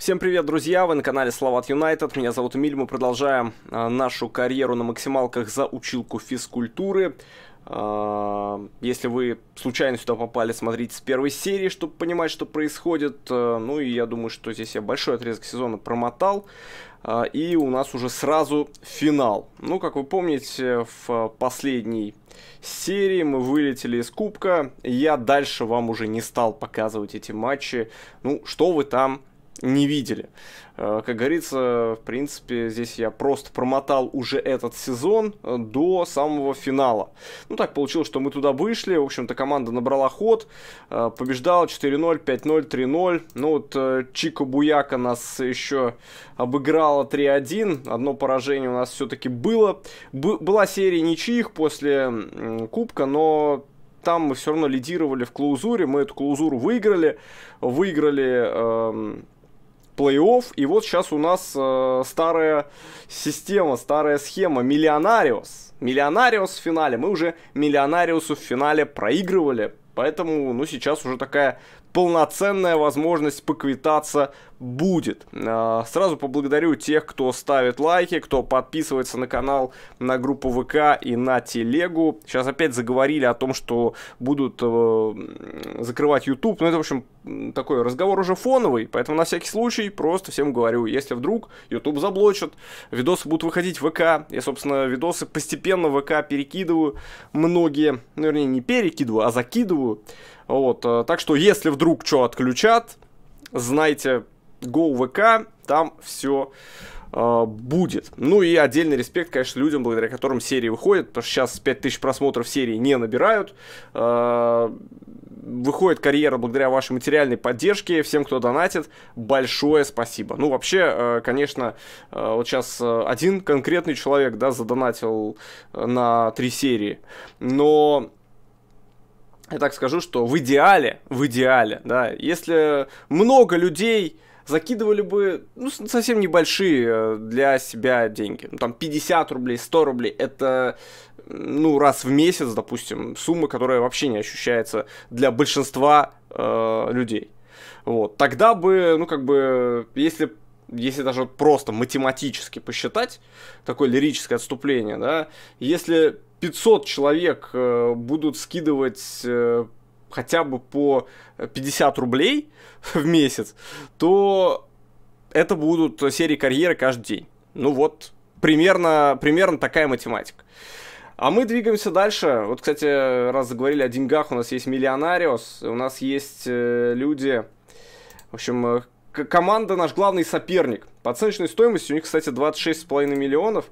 Всем привет, друзья! Вы на канале Словат Юнайтед. Меня зовут Эмиль. Мы продолжаем а, нашу карьеру на максималках за училку физкультуры. А, если вы случайно сюда попали, смотрите с первой серии, чтобы понимать, что происходит. А, ну и я думаю, что здесь я большой отрезок сезона промотал. и у нас уже сразу финал. Ну, как вы помните, в последней серии мы вылетели из кубка. Я дальше вам уже не стал показывать эти матчи. Ну, что вы там не видели. Э, как говорится, в принципе, здесь я просто промотал уже этот сезон э, до самого финала. Ну, так получилось, что мы туда вышли, в общем-то, команда набрала ход, э, побеждала 4-0, 5-0, 3-0. Ну, вот Чико Буяка нас еще обыграла 3-1, одно поражение у нас все-таки было. Б- была серия ничьих после Кубка, но там мы все равно лидировали в клаузуре, мы эту клаузуру выиграли, выиграли... Э- плей-офф. И вот сейчас у нас э, старая система, старая схема. Миллионариус. Миллионариус в финале. Мы уже Миллионариусу в финале проигрывали. Поэтому, ну, сейчас уже такая полноценная возможность поквитаться будет. А, сразу поблагодарю тех, кто ставит лайки, кто подписывается на канал, на группу ВК и на Телегу. Сейчас опять заговорили о том, что будут э, закрывать YouTube. Ну, это, в общем, такой разговор уже фоновый, поэтому на всякий случай просто всем говорю, если вдруг YouTube заблочат, видосы будут выходить в ВК. Я, собственно, видосы постепенно в ВК перекидываю многие, ну, вернее, не перекидываю, а закидываю. Вот, э, так что, если вдруг что отключат, знайте, GoVK, там все э, будет. Ну и отдельный респект, конечно, людям, благодаря которым серии выходят, потому что сейчас 5000 просмотров серии не набирают. Э, выходит карьера благодаря вашей материальной поддержке, всем, кто донатит, большое спасибо. Ну, вообще, конечно, вот сейчас один конкретный человек, да, задонатил на три серии, но я так скажу, что в идеале, в идеале, да, если много людей закидывали бы ну, совсем небольшие э, для себя деньги. Ну, там 50 рублей, 100 рублей. Это ну, раз в месяц, допустим, сумма, которая вообще не ощущается для большинства э, людей. Вот. Тогда бы, ну, как бы, если если даже просто математически посчитать, такое лирическое отступление, да, если 500 человек э, будут скидывать э, хотя бы по 50 рублей в месяц, то это будут серии карьеры каждый день. Ну вот, примерно, примерно такая математика. А мы двигаемся дальше. Вот, кстати, раз заговорили о деньгах, у нас есть миллионариус, у нас есть э, люди, в общем, команда наш главный соперник. По оценочной стоимости у них, кстати, 26,5 миллионов.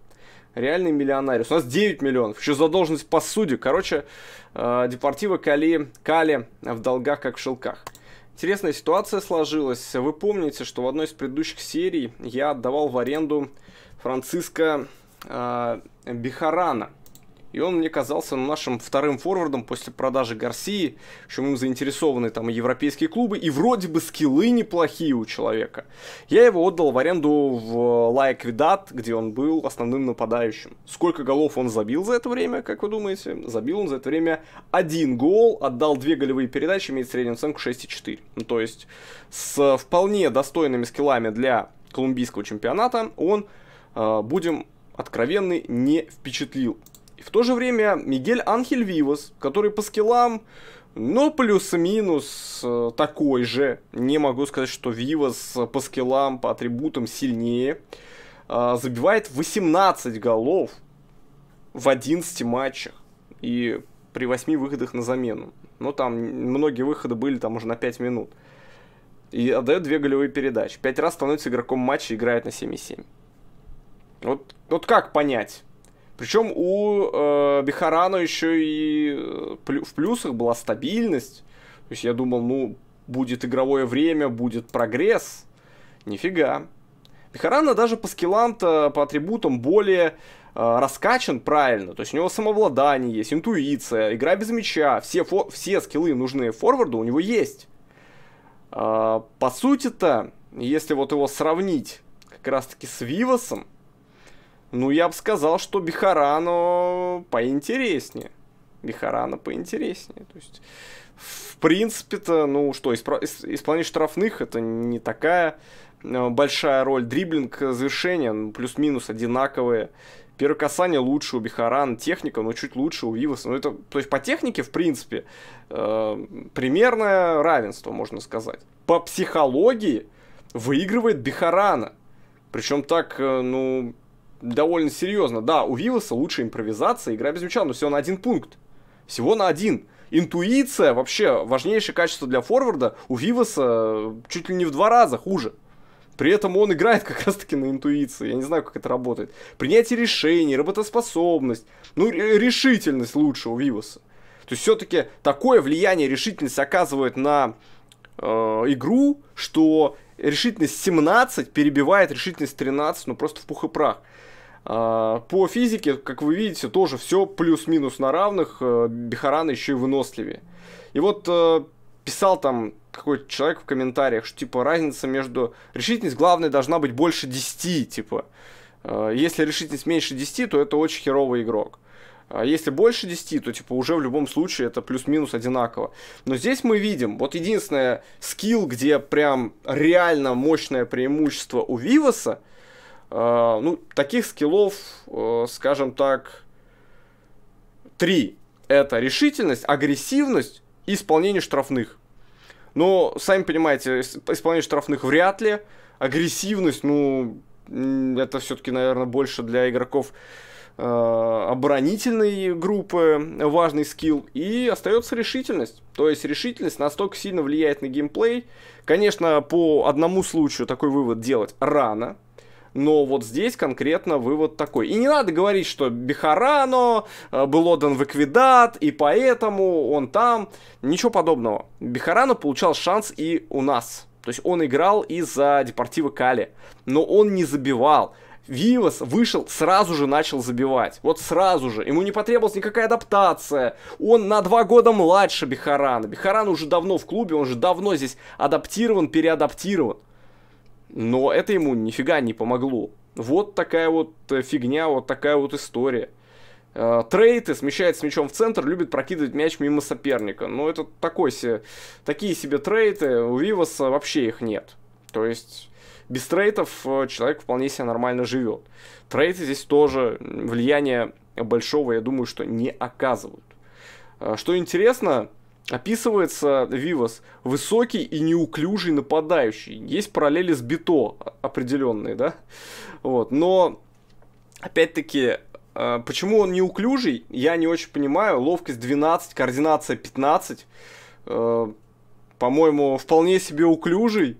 Реальный миллионариус. У нас 9 миллионов. Еще задолженность по суде. Короче, э, Депортива Кали, Кали в долгах, как в шелках. Интересная ситуация сложилась. Вы помните, что в одной из предыдущих серий я отдавал в аренду Франциска э, Бихарана. И он мне казался нашим вторым форвардом после продажи Гарсии. Причем им заинтересованы там европейские клубы, и вроде бы скиллы неплохие у человека. Я его отдал в аренду в Лайк Квидат, где он был основным нападающим. Сколько голов он забил за это время, как вы думаете? Забил он за это время один гол, отдал две голевые передачи, имеет среднюю оценку 6,4. Ну, то есть с вполне достойными скиллами для колумбийского чемпионата он, э, будем откровенны, не впечатлил. И в то же время Мигель Анхель Вивос, который по скиллам, ну, плюс-минус э, такой же. Не могу сказать, что Вивос э, по скиллам, по атрибутам сильнее. А, забивает 18 голов в 11 матчах. И при 8 выходах на замену. Но там многие выходы были там уже на 5 минут. И отдает две голевые передачи. Пять раз становится игроком матча и играет на 7,7. Вот, вот как понять? Причем у э, Бихарана еще и э, в плюсах была стабильность. То есть я думал, ну, будет игровое время, будет прогресс. Нифига. Бихарана даже по скиллам-то, по атрибутам более э, раскачан правильно. То есть у него самовладание есть, интуиция, игра без мяча. Все, фо- все скиллы, нужные форварду, у него есть. Э, по сути-то, если вот его сравнить как раз-таки с Вивасом, ну, я бы сказал, что Бихарано поинтереснее. Бихарана поинтереснее. То есть, в принципе-то, ну что, испра- исполнение штрафных это не такая э, большая роль. Дриблинг, завершения ну, плюс-минус одинаковые. Первое касание лучше у Бихаран, техника, но чуть лучше у Виваса. Ну, это, то есть по технике, в принципе, э, примерное равенство, можно сказать. По психологии выигрывает Бихарана. Причем так, э, ну, довольно серьезно. Да, у Виваса лучшая импровизация, игра без мяча, но всего на один пункт. Всего на один. Интуиция вообще важнейшее качество для форварда у Виваса э, чуть ли не в два раза хуже. При этом он играет как раз-таки на интуиции. Я не знаю, как это работает. Принятие решений, работоспособность, ну, решительность лучше у Виваса. То есть все-таки такое влияние решительность оказывает на э, игру, что решительность 17 перебивает решительность 13, ну просто в пух и прах. А, по физике, как вы видите, тоже все плюс-минус на равных. Э, Бихаран еще и выносливее. И вот э, писал там какой-то человек в комментариях, что типа разница между... Решительность главная должна быть больше 10, типа. Э, если решительность меньше 10, то это очень херовый игрок. А если больше 10, то типа уже в любом случае это плюс-минус одинаково. Но здесь мы видим, вот единственное скилл, где прям реально мощное преимущество у Вивоса. Э, ну, таких скиллов, э, скажем так, три. Это решительность, агрессивность и исполнение штрафных. Но, сами понимаете, исполнение штрафных вряд ли. Агрессивность, ну, это все-таки, наверное, больше для игроков э, оборонительной группы важный скилл. И остается решительность. То есть решительность настолько сильно влияет на геймплей. Конечно, по одному случаю такой вывод делать рано, но вот здесь конкретно вывод такой. И не надо говорить, что Бихарано э, был отдан в Эквидат, и поэтому он там. Ничего подобного. Бихарано получал шанс и у нас. То есть он играл и за Депортиво Кали, но он не забивал. Вивас вышел, сразу же начал забивать. Вот сразу же. Ему не потребовалась никакая адаптация. Он на два года младше Бихарана. Бихаран уже давно в клубе, он же давно здесь адаптирован, переадаптирован. Но это ему нифига не помогло. Вот такая вот э, фигня, вот такая вот история. Э, трейты смещает с мячом в центр, любит прокидывать мяч мимо соперника. Но это такой себе, такие себе трейты, у Виваса вообще их нет. То есть без трейтов э, человек вполне себе нормально живет. Трейты здесь тоже влияние большого, я думаю, что не оказывают. Что интересно, Описывается Вивас высокий и неуклюжий нападающий. Есть параллели с Бито определенные, да? Вот, но опять-таки а, Почему он неуклюжий, я не очень понимаю. Ловкость 12, координация 15. Э, по-моему, вполне себе уклюжий.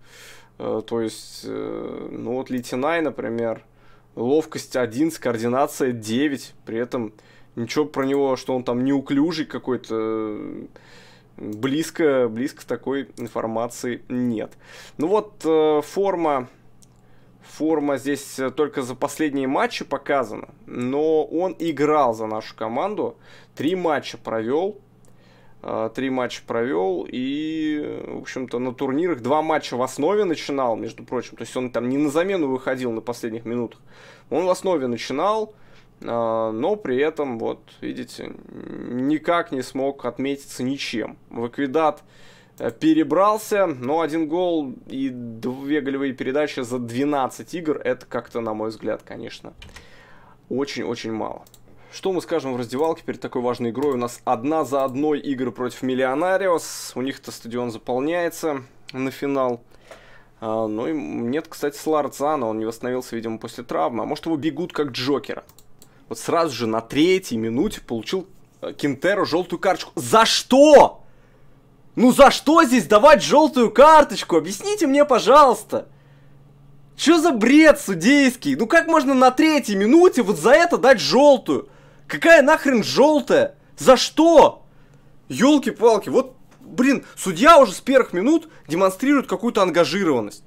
Э, то есть, э, ну вот Литинай, например, ловкость 11, координация 9. При этом ничего про него, что он там неуклюжий какой-то, близко, близко такой информации нет. Ну вот э, форма, форма здесь э, только за последние матчи показана, но он играл за нашу команду, три матча провел, э, три матча провел и, в общем-то, на турнирах два матча в основе начинал, между прочим, то есть он там не на замену выходил на последних минутах, он в основе начинал, а, но при этом, вот, видите, никак не смог отметиться ничем. Ваквидат э, перебрался, но один гол и две голевые передачи за 12 игр, это как-то, на мой взгляд, конечно, очень-очень мало. Что мы скажем в раздевалке перед такой важной игрой? У нас одна за одной игры против Миллионариос, У них-то стадион заполняется на финал. А, ну и нет, кстати, Сларцана. Он не восстановился, видимо, после травмы. А может, его бегут как Джокера? вот сразу же на третьей минуте получил э, Кинтеро желтую карточку. За что? Ну за что здесь давать желтую карточку? Объясните мне, пожалуйста. Что за бред судейский? Ну как можно на третьей минуте вот за это дать желтую? Какая нахрен желтая? За что? Ёлки-палки, вот, блин, судья уже с первых минут демонстрирует какую-то ангажированность.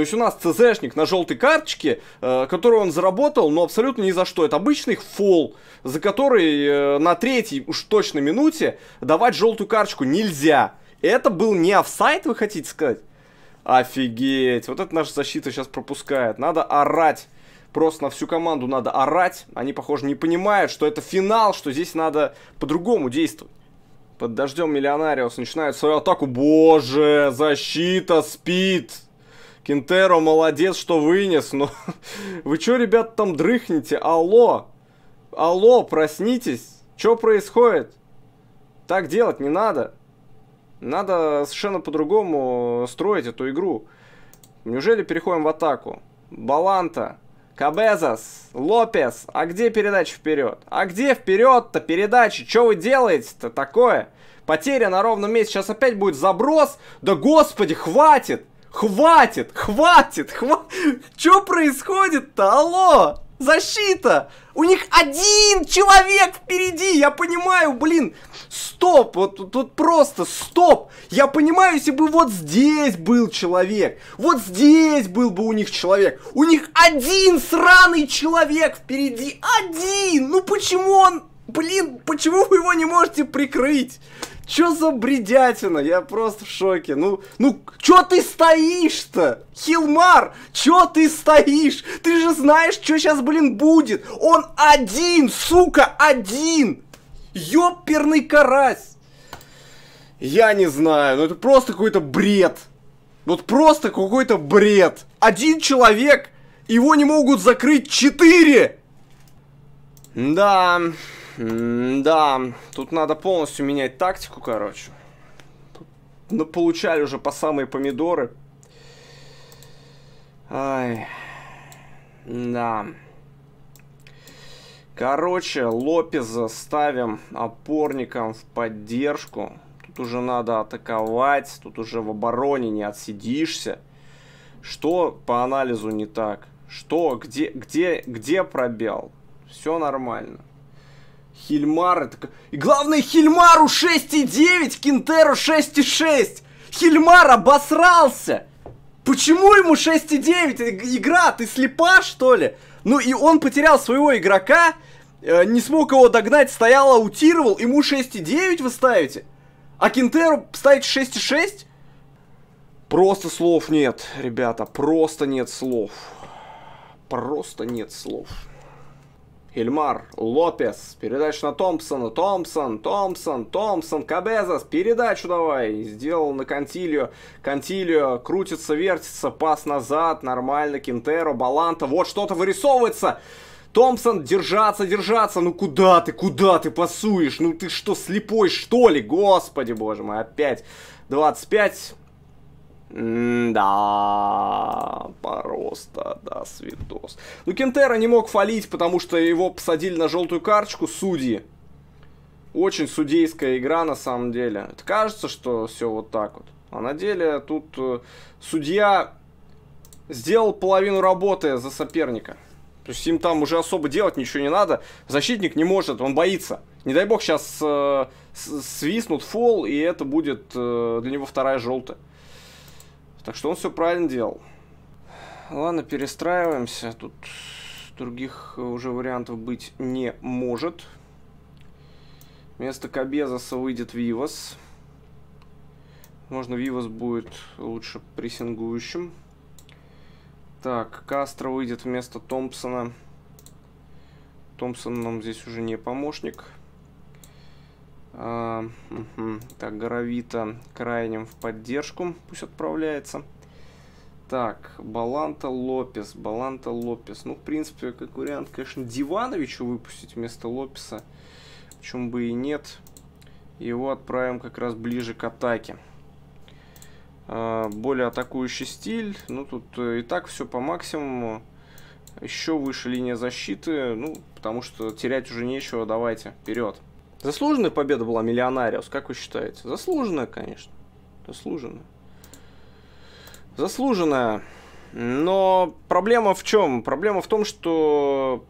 То есть у нас ЦЗшник на желтой карточке, э, которую он заработал, но абсолютно ни за что. Это обычный фол, за который э, на третьей уж точно минуте давать желтую карточку нельзя. Это был не офсайт, вы хотите сказать? Офигеть, вот это наша защита сейчас пропускает. Надо орать. Просто на всю команду надо орать. Они, похоже, не понимают, что это финал, что здесь надо по-другому действовать. Под дождем Миллионариус начинает свою атаку. Боже, защита спит. Кинтеро, молодец, что вынес, но... Вы чё, ребят, там дрыхнете? Алло! Алло, проснитесь! Чё происходит? Так делать не надо. Надо совершенно по-другому э, строить эту игру. Неужели переходим в атаку? Баланта, Кабезас, Лопес, а где передача вперед? А где вперед-то передачи? Что вы делаете-то такое? Потеря на ровном месте, сейчас опять будет заброс. Да господи, хватит! Хватит, хватит, хватит. Чё происходит-то? Алло, защита. У них один человек впереди, я понимаю, блин. Стоп, вот тут просто стоп. Я понимаю, если бы вот здесь был человек, вот здесь был бы у них человек. У них один сраный человек впереди, один. Ну почему он Блин, почему вы его не можете прикрыть? Чё за бредятина? Я просто в шоке. Ну, ну, чё ты стоишь-то? Хилмар, чё ты стоишь? Ты же знаешь, что сейчас, блин, будет. Он один, сука, один. Ёперный карась. Я не знаю, ну это просто какой-то бред. Вот просто какой-то бред. Один человек, его не могут закрыть четыре. Да, да, тут надо полностью менять тактику, короче. Ну, получали уже по самые помидоры. Ай. Да. Короче, Лопеза ставим опорником в поддержку. Тут уже надо атаковать, тут уже в обороне не отсидишься. Что по анализу не так? Что? Где, где, где пробел? Все нормально. Хильмар, это... И главное, Хильмару 6,9, Кинтеру 6,6. Хильмар обосрался. Почему ему 6,9? Игра, ты слепа, что ли? Ну и он потерял своего игрока, э, не смог его догнать, стоял, аутировал, ему 6,9 вы ставите? А Кинтеру ставите 6,6? Просто слов нет, ребята, просто нет слов. Просто нет слов. Хельмар, Лопес, передача на Томпсона, Томпсон, Томпсон, Томпсон, Кабезас, передачу давай, сделал на Кантилио, Кантилио крутится, вертится, пас назад, нормально, Кентеро Баланта, вот что-то вырисовывается, Томпсон, держаться, держаться, ну куда ты, куда ты пасуешь, ну ты что, слепой что ли, господи боже мой, опять 25, да, просто, да, свидос. Ну, Кентера не мог фалить, потому что его посадили на желтую карточку судьи. Очень судейская игра, на самом деле. Это кажется, что все вот так вот. А на деле тут э, судья сделал половину работы за соперника. То есть им там уже особо делать ничего не надо. Защитник не может, он боится. Не дай бог сейчас э, свистнут фол, и это будет э, для него вторая желтая. Так что он все правильно делал. Ладно, перестраиваемся. Тут других э, уже вариантов быть не может. Вместо Кабезоса выйдет Вивас. Можно Вивас будет лучше прессингующим. Так, Кастро выйдет вместо Томпсона. Томпсон нам здесь уже не помощник. А, так, Горовита крайним в поддержку. Пусть отправляется. Так, Баланта Лопес. Баланта Лопес. Ну, в принципе, как вариант, конечно, Дивановичу выпустить вместо Лопеса. Почему бы и нет. Его отправим как раз ближе к атаке. А, более атакующий стиль. Ну, тут э, и так все по максимуму. Еще выше линия защиты. Ну, потому что терять уже нечего. Давайте, вперед. Заслуженная победа была Миллионариус, как вы считаете? Заслуженная, конечно. Заслуженная. Заслуженная. Но проблема в чем? Проблема в том, что...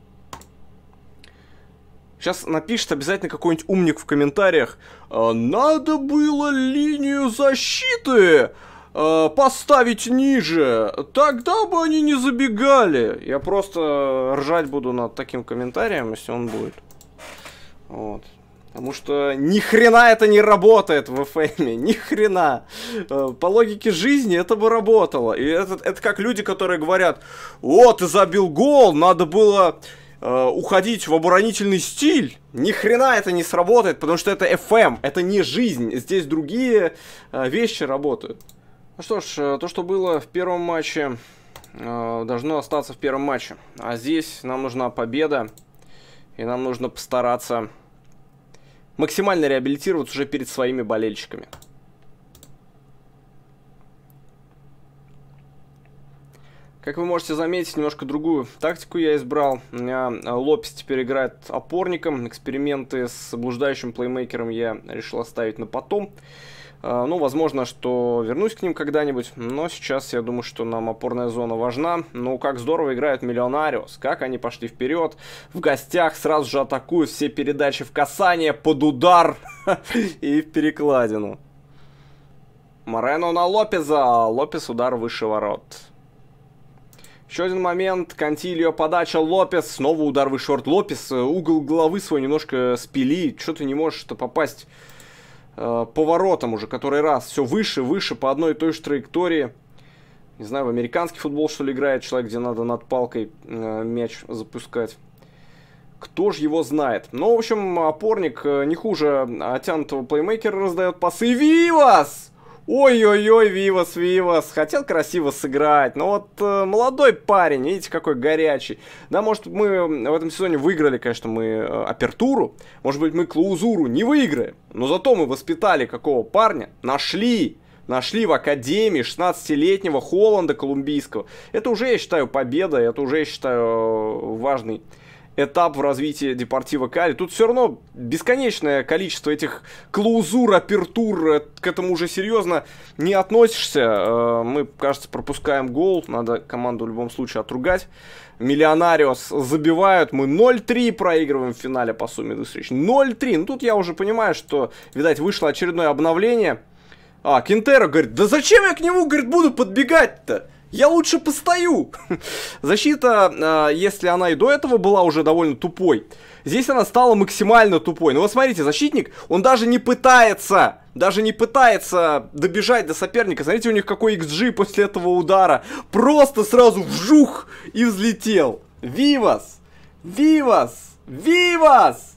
Сейчас напишет обязательно какой-нибудь умник в комментариях. «А, надо было линию защиты а, поставить ниже. Тогда бы они не забегали. Я просто ржать буду над таким комментарием, если он будет. Вот. Потому что ни хрена это не работает в FM, ни хрена. Э, по логике жизни это бы работало. И это, это как люди, которые говорят, о, ты забил гол, надо было э, уходить в оборонительный стиль. Ни хрена это не сработает, потому что это FM, это не жизнь. Здесь другие э, вещи работают. Ну что ж, э, то, что было в первом матче, э, должно остаться в первом матче. А здесь нам нужна победа, и нам нужно постараться максимально реабилитироваться уже перед своими болельщиками. Как вы можете заметить, немножко другую тактику я избрал. У меня э, Лопес теперь играет опорником. Эксперименты с блуждающим плеймейкером я решил оставить на потом. Потом. А, ну, возможно, что вернусь к ним когда-нибудь, но сейчас я думаю, что нам опорная зона важна. Ну, как здорово играет Миллионариус, как они пошли вперед, в гостях сразу же атакуют все передачи в касание, под удар и в перекладину. Морено на Лопеза, Лопес удар выше ворот. Еще один момент, Кантильо, подача, Лопес, снова удар выше ворот, Лопес, э, угол головы свой немножко спили, что ты не можешь-то попасть э, поворотом уже который раз. Все выше, выше, по одной и той же траектории. Не знаю, в американский футбол, что ли, играет человек, где надо над палкой э, мяч запускать. Кто же его знает? Ну, в общем, опорник э, не хуже оттянутого плеймейкера раздает пасы. Вивас! Ой-ой-ой, Вивас, Вивас, хотел красиво сыграть, но вот э, молодой парень, видите, какой горячий. Да, может, мы в этом сезоне выиграли, конечно, мы э, апертуру, может быть, мы клаузуру не выиграем, но зато мы воспитали какого парня, нашли, нашли в Академии 16-летнего Холланда колумбийского. Это уже, я считаю, победа, это уже, я считаю, э, важный этап в развитии Депортива Кали. Тут все равно бесконечное количество этих клаузур, апертур, э, к этому уже серьезно не относишься. Э, мы, кажется, пропускаем гол, надо команду в любом случае отругать. Миллионариус забивают, мы 0-3 проигрываем в финале по сумме до встреч. 0-3, ну тут я уже понимаю, что, видать, вышло очередное обновление. А, Кентера говорит, да зачем я к нему, говорит, буду подбегать-то? Я лучше постою. Защита, а, если она и до этого была уже довольно тупой, здесь она стала максимально тупой. Ну вот смотрите, защитник, он даже не пытается, даже не пытается добежать до соперника. Смотрите, у них какой XG после этого удара. Просто сразу вжух и взлетел. Вивас! Вивас! Вивас!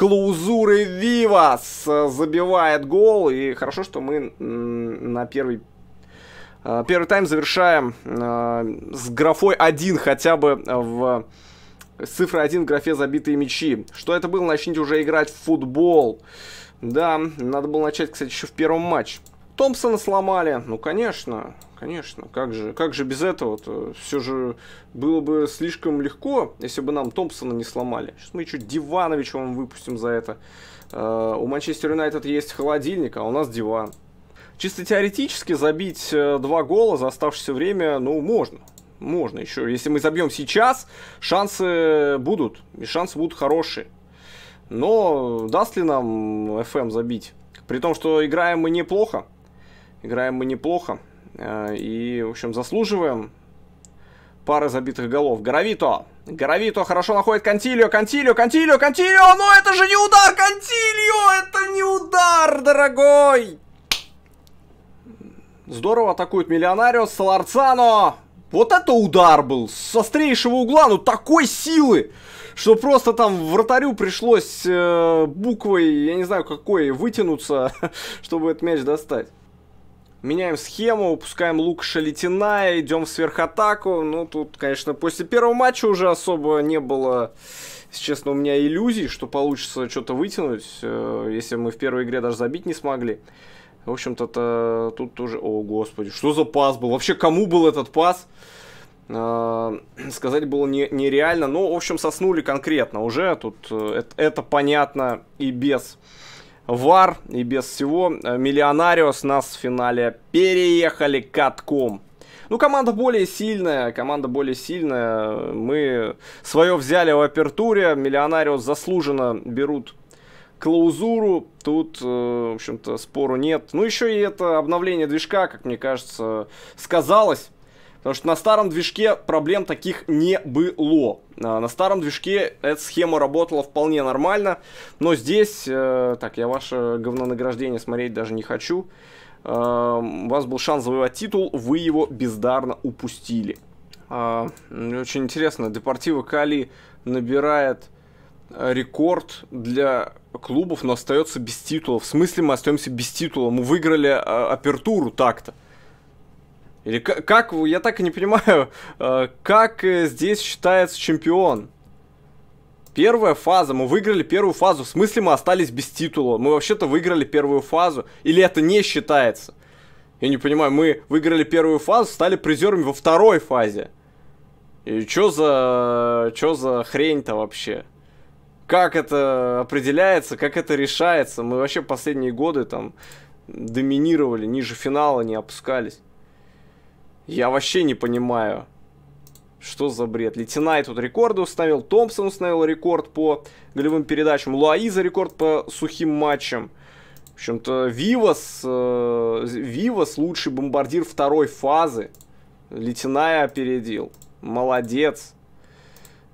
клаузуры Вивас э, забивает гол. И хорошо, что мы на первый э, Первый тайм завершаем э, с графой 1 хотя бы в цифра 1 в графе забитые мячи. Что это было? Начните уже играть в футбол. Да, надо было начать, кстати, еще в первом матче. Томпсона сломали. Ну, конечно, конечно. Как же, как же без этого-то? Все же было бы слишком легко, если бы нам Томпсона не сломали. Сейчас мы еще Дивановича вам выпустим за это. Э, у Манчестер Юнайтед есть холодильник, а у нас диван. Чисто теоретически забить э, два гола за оставшееся время, ну, можно. Можно еще. Если мы забьем сейчас, шансы будут. И шансы будут хорошие. Но даст ли нам FM забить? При том, что играем мы неплохо. Играем мы неплохо. Э, и, в общем, заслуживаем пары забитых голов. Гравито, Гравито, хорошо находит Кантилио, Кантилио, Кантилио, Кантилио! Но это же не удар! Кантилио! Это не удар, дорогой! Здорово атакует Миллионарио, Саларцано! Вот это удар был! С острейшего угла, ну такой силы! Что просто там вратарю пришлось э, буквой, я не знаю какой, вытянуться, чтобы этот мяч достать. Меняем схему, упускаем лук Шалитина, идем в сверхатаку. Ну, тут, конечно, после первого матча уже особо не было, если честно, у меня иллюзий, что получится что-то вытянуть, э, если мы в первой игре даже забить не смогли. В общем-то, тут тоже... О, господи, что за пас был? Вообще, кому был этот пас? Э, сказать было не, нереально. Ну, в общем, соснули конкретно уже. Тут э, это, это понятно и без вар и без всего. Э, Миллионариус нас в финале переехали катком. Ну, команда более сильная, команда более сильная. Мы свое взяли в апертуре, Миллионариус заслуженно берут клаузуру. Тут, э, в общем-то, спору нет. Ну, еще и это обновление движка, как мне кажется, сказалось. Потому что на старом движке проблем таких не было. А, на старом движке эта схема работала вполне нормально, но здесь, э, так, я ваше говнонаграждение смотреть даже не хочу. Э, у вас был шанс завоевать титул, вы его бездарно упустили. Э, очень интересно, Депортиво Кали набирает э, рекорд для клубов, но остается без титула. В смысле мы остаемся без титула? Мы выиграли э, апертуру так-то. Или как, как, я так и не понимаю, э, как э, здесь считается чемпион? Первая фаза, мы выиграли первую фазу, в смысле мы остались без титула, мы вообще-то выиграли первую фазу, или это не считается? Я не понимаю, мы выиграли первую фазу, стали призерами во второй фазе. И чё за... чё за хрень-то вообще? Как это определяется, как это решается? Мы вообще последние годы там доминировали, ниже финала не опускались. Я вообще не понимаю. Что за бред? Летинай тут рекорды установил, Томпсон установил рекорд по голевым передачам, Луаиза рекорд по сухим матчам. В общем-то, Вивас, э, Вивас лучший бомбардир второй фазы. Летинай опередил. Молодец.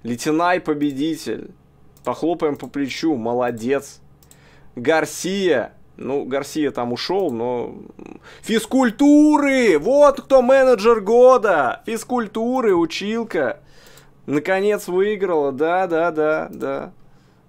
Летинай победитель. Похлопаем по плечу. Молодец. Гарсия ну, Гарсия там ушел, но... Физкультуры! Вот кто менеджер года! Физкультуры, училка! Наконец выиграла, да-да-да-да.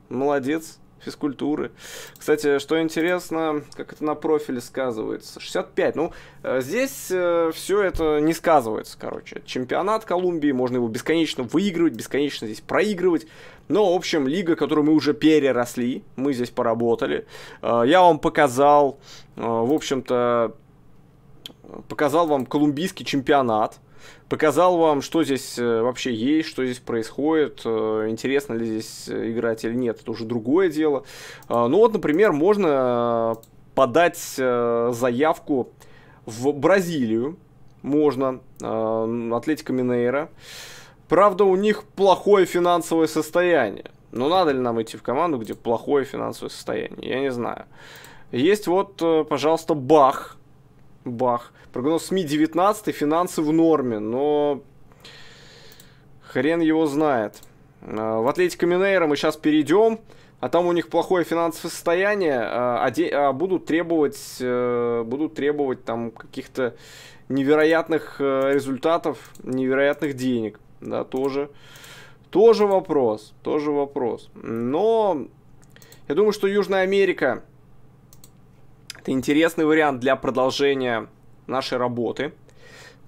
Молодец физкультуры. Кстати, что интересно, как это на профиле сказывается. 65. Ну, э, здесь э, все это не сказывается, короче. Чемпионат Колумбии, можно его бесконечно выигрывать, бесконечно здесь проигрывать. Но, в общем, лига, которую мы уже переросли, мы здесь поработали. Э, я вам показал, э, в общем-то, э, показал вам колумбийский чемпионат показал вам, что здесь э, вообще есть, что здесь происходит, э, интересно ли здесь э, играть или нет, это уже другое дело. А, ну вот, например, можно подать заявку в Бразилию, можно, Атлетика Минейра. Правда, у них плохое финансовое состояние. Но надо ли нам идти в команду, где плохое финансовое состояние? Я не знаю. Есть вот, пожалуйста, Бах, бах. Прогноз СМИ 19, финансы в норме, но хрен его знает. А, в Атлетико Минейро мы сейчас перейдем, а там у них плохое финансовое состояние, а, а де... а будут требовать, э, будут требовать там каких-то невероятных э, результатов, невероятных денег, да, тоже. Тоже вопрос, тоже вопрос. Но я думаю, что Южная Америка это интересный вариант для продолжения нашей работы.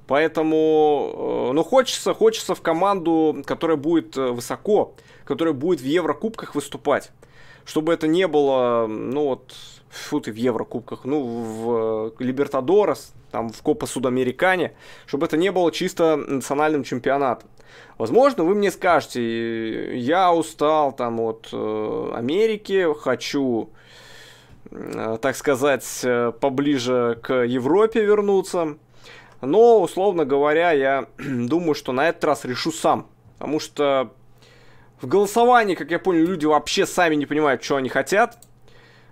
Поэтому, э, ну, хочется, хочется в команду, которая будет э, высоко, которая будет в Еврокубках выступать. Чтобы это не было, ну, вот, фу ты, в Еврокубках, ну, в э, Либертадорос, там, в Копа Судамерикане, чтобы это не было чисто национальным чемпионатом. Возможно, вы мне скажете, я устал там от э, Америки, хочу Э, так сказать, э, поближе к Европе вернуться. Но, условно говоря, я думаю, что на этот раз решу сам. Потому что в голосовании, как я понял, люди вообще сами не понимают, что они хотят.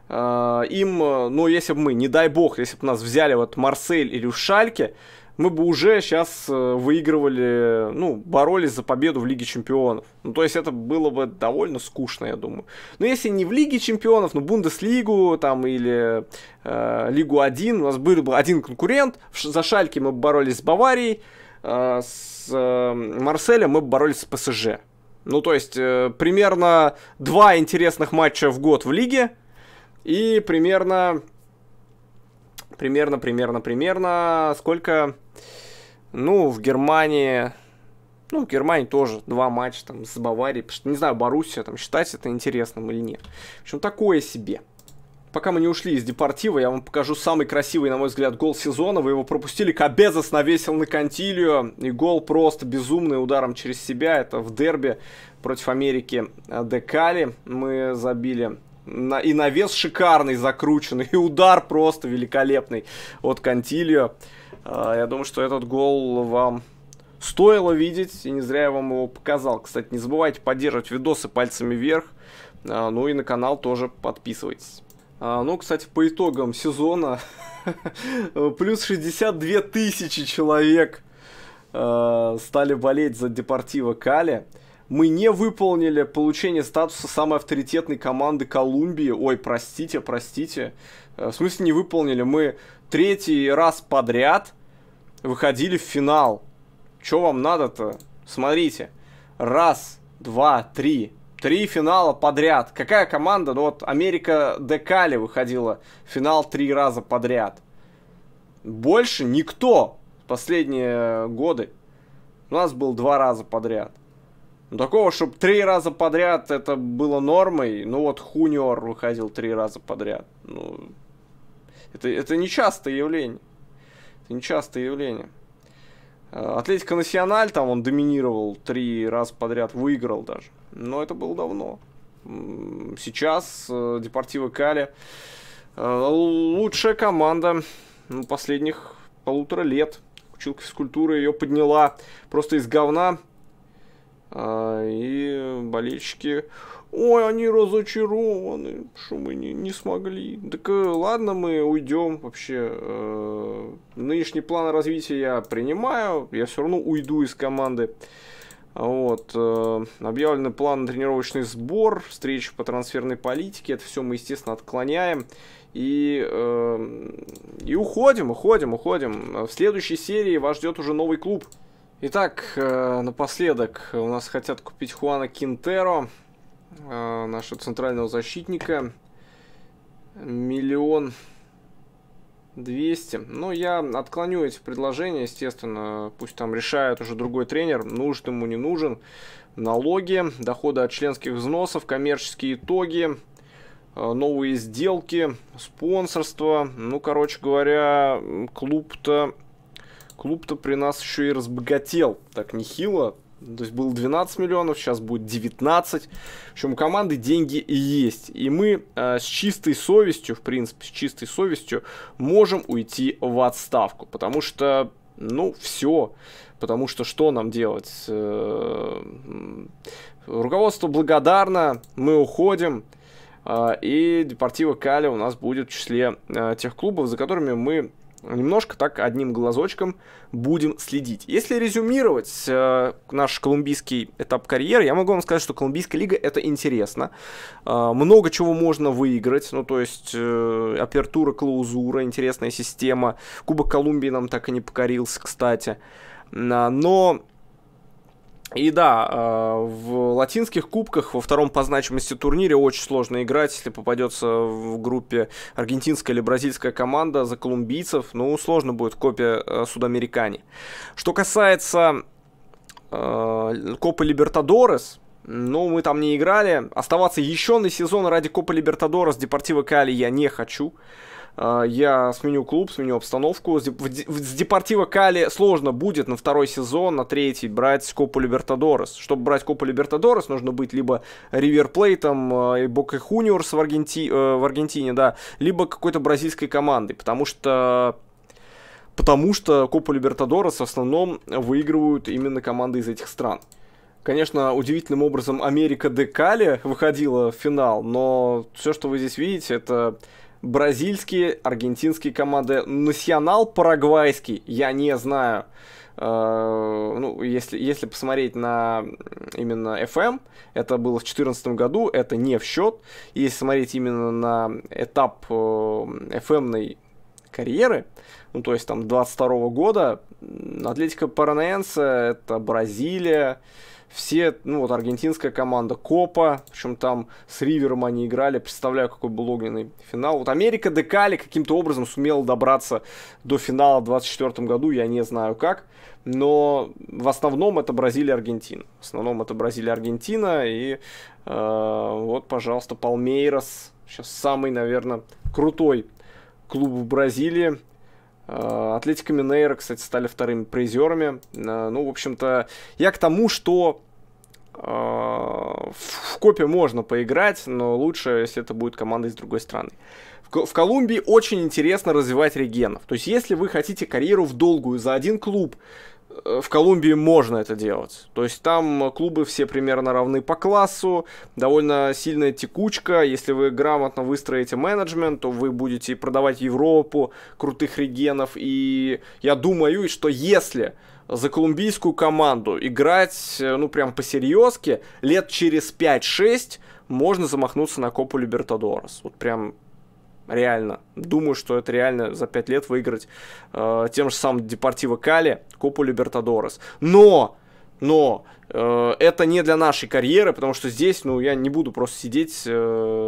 Э, им, ну, если бы мы, не дай бог, если бы нас взяли вот Марсель или в Шальке, мы бы уже сейчас э, выигрывали, ну, боролись за победу в Лиге Чемпионов. Ну, то есть это было бы довольно скучно, я думаю. Но если не в Лиге Чемпионов, но ну, Бундеслигу там или э, Лигу 1, у нас был бы один конкурент, за Шальки мы боролись с Баварией, э, с э, Марселем мы боролись с ПСЖ. Ну, то есть э, примерно два интересных матча в год в Лиге и примерно примерно, примерно, примерно, сколько, ну, в Германии, ну, в Германии тоже два матча там с Баварией, потому что, не знаю, Боруссия там считать это интересным или нет. В общем, такое себе. Пока мы не ушли из Депортива, я вам покажу самый красивый, на мой взгляд, гол сезона. Вы его пропустили, Кабезос навесил на Кантилью. И гол просто безумный ударом через себя. Это в дерби против Америки э, Декали. Мы забили на, и навес шикарный, закрученный, и удар просто великолепный от Кантильо. А, я думаю, что этот гол вам стоило видеть, и не зря я вам его показал. Кстати, не забывайте поддерживать видосы пальцами вверх, а, ну и на канал тоже подписывайтесь. А, ну, кстати, по итогам сезона плюс 62 тысячи человек стали болеть за Депортиво Кали мы не выполнили получение статуса самой авторитетной команды Колумбии. Ой, простите, простите. Э, в смысле не выполнили? Мы третий раз подряд выходили в финал. Чё вам надо-то? Смотрите. Раз, два, три. Три финала подряд. Какая команда? Ну вот Америка Декали выходила в финал три раза подряд. Больше никто в последние годы. У нас был два раза подряд. Ну, такого, чтобы три раза подряд это было нормой. Ну, вот Хуниор выходил три раза подряд. Ну, это, это нечастое явление. Это не явление. А, Атлетика Националь, там он доминировал три раза подряд, выиграл даже. Но это было давно. Сейчас э, Депортиво Кали э, лучшая команда ну, последних полутора лет. Училка физкультуры ее подняла просто из говна а, и болельщики, ой, они разочарованы, что мы не, не смогли. Так э, ладно, мы уйдем вообще. Э, нынешний план развития я принимаю, я все равно уйду из команды. Вот. Э, Объявленный план тренировочный сбор, встречи по трансферной политике. Это все мы, естественно, отклоняем. И, э, и уходим, уходим, уходим. В следующей серии вас ждет уже новый клуб. Итак, э, напоследок у нас хотят купить Хуана Кинтеро, э, нашего центрального защитника. Миллион двести. Но ну, я отклоню эти предложения, естественно, пусть там решает уже другой тренер, нужен ему, не нужен. Налоги, доходы от членских взносов, коммерческие итоги, э, новые сделки, спонсорство. Ну, короче говоря, клуб-то клуб-то при нас еще и разбогател так нехило. То есть было 12 миллионов, сейчас будет 19. В общем, у команды деньги и есть. И мы э, с чистой совестью, в принципе, с чистой совестью можем уйти в отставку. Потому что, ну, все. Потому что что нам делать? Э, руководство благодарно, мы уходим. Э, и Депортиво Кали у нас будет в числе э, тех клубов, за которыми мы немножко так одним глазочком будем следить. Если резюмировать э, наш колумбийский этап карьеры, я могу вам сказать, что Колумбийская лига это интересно. Э, много чего можно выиграть, ну то есть э, апертура, клаузура, интересная система. Кубок Колумбии нам так и не покорился, кстати. Э, но и да, а, в латинских кубках во втором по значимости турнире очень сложно играть, если попадется в группе аргентинская или бразильская команда за колумбийцев, ну, сложно будет копия э, судамерикане. Что касается э, Копы Либертадорес, ну, мы там не играли. Оставаться еще на сезон ради Копы Либертадорес Депортива Кали я не хочу. А, я сменю клуб, сменю обстановку. С Депортива Кали сложно будет на второй сезон, на третий брать Копу Либертадорес. Чтобы брать Копу Либертадорес, нужно быть либо Риверплейтом а, и Бока Хуниорс в, Аргенти... Э, в Аргентине, да, либо какой-то бразильской командой, потому что потому что Копу Либертадорес в основном выигрывают именно команды из этих стран. Конечно, удивительным образом Америка Декали выходила в финал, но все, что вы здесь видите, это бразильские, аргентинские команды, Национал парагвайский, я не знаю. Э, ну, если, если посмотреть на именно FM, это было в 2014 году, это не в счет. Если смотреть именно на этап э, FM карьеры, ну, то есть там 22 -го года, Атлетика Паранаенса, это Бразилия, все, ну вот аргентинская команда Копа, причем там с Ривером они играли, представляю, какой был огненный финал. Вот Америка Декали каким-то образом сумела добраться до финала в 2024 году, я не знаю как, но в основном это Бразилия Аргентина. В основном это Бразилия Аргентина и э, вот, пожалуйста, Палмейрос, сейчас самый, наверное, крутой клуб в Бразилии Э, Атлетика Минейра, кстати, стали вторыми призерами. Э, ну, в общем-то, я к тому, что э, в копе можно поиграть, но лучше, если это будет команда из другой страны. В Колумбии очень интересно развивать регенов. То есть, если вы хотите карьеру в долгую за один клуб, Э, в Колумбии можно это делать. То есть там клубы все примерно равны по классу, довольно сильная текучка. Если вы грамотно выстроите менеджмент, то вы будете продавать Европу крутых регенов. И я думаю, что если за колумбийскую команду играть, э, ну, прям посерьезки, лет через 5-6 можно замахнуться на Копу Либертадорос. Вот прям реально. Думаю, что это реально за 5 лет выиграть э, тем же самым Депортиво Кали, Копу Либертадорес. Но! Но э, это не для нашей карьеры, потому что здесь, ну, я не буду просто сидеть э,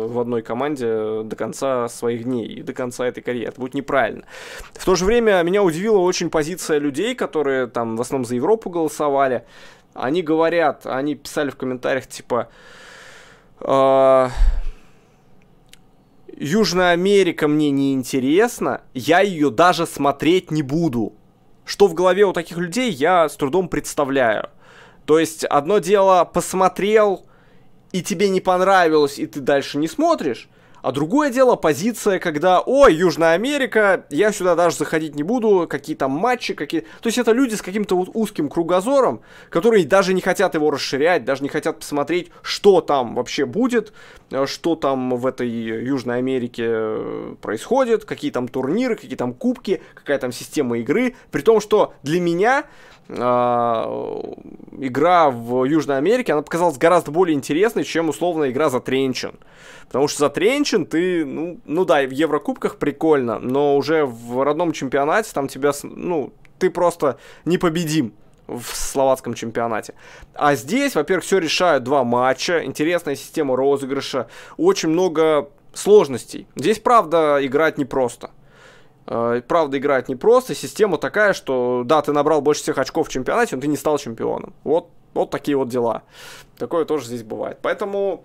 в одной команде до конца своих дней и до конца этой карьеры. Это будет неправильно. В то же время меня удивила очень позиция людей, которые там в основном за Европу голосовали. Они говорят, они писали в комментариях типа... Э, Южная Америка мне не интересна, я ее даже смотреть не буду. Что в голове у таких людей, я с трудом представляю. То есть, одно дело, посмотрел, и тебе не понравилось, и ты дальше не смотришь. А другое дело позиция, когда, ой, Южная Америка, я сюда даже заходить не буду, какие там матчи, какие... То есть это люди с каким-то вот узким кругозором, которые даже не хотят его расширять, даже не хотят посмотреть, что там вообще будет, э, что там в этой Южной Америке э, происходит, какие там турниры, какие там кубки, какая там система игры. При том, что для меня Э, игра в Южной Америке, она показалась гораздо более интересной, чем условная игра за Тренчин. Потому что за Тренчин ты, ну, ну да, в Еврокубках прикольно, но уже в родном чемпионате там тебя, ну, ты просто непобедим в словацком чемпионате. А здесь, во-первых, все решают два матча, интересная система розыгрыша, очень много сложностей. Здесь, правда, играть непросто. Э, правда, играть непросто. Система такая, что да, ты набрал больше всех очков в чемпионате, но ты не стал чемпионом. Вот, вот такие вот дела. Такое тоже здесь бывает. Поэтому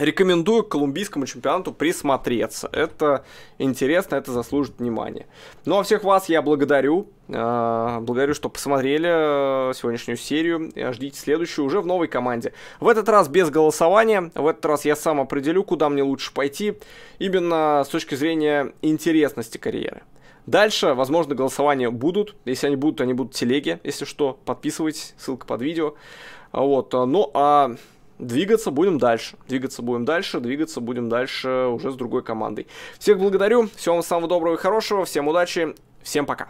Рекомендую к колумбийскому чемпионату присмотреться. Это интересно, это заслужит внимания. Ну а всех вас я благодарю. А, благодарю, что посмотрели э, сегодняшнюю серию. Э, ждите следующую уже в новой команде. В этот раз без голосования. В этот раз я сам определю, куда мне лучше пойти. Именно с точки зрения интересности карьеры. Дальше, возможно, голосования будут. Если они будут, то они будут телеги. Если что, подписывайтесь. Ссылка под видео. А вот. Э, ну а двигаться будем дальше. Двигаться будем дальше, двигаться будем дальше уже с другой командой. Всех благодарю, всего вам самого доброго и хорошего, всем удачи, всем пока.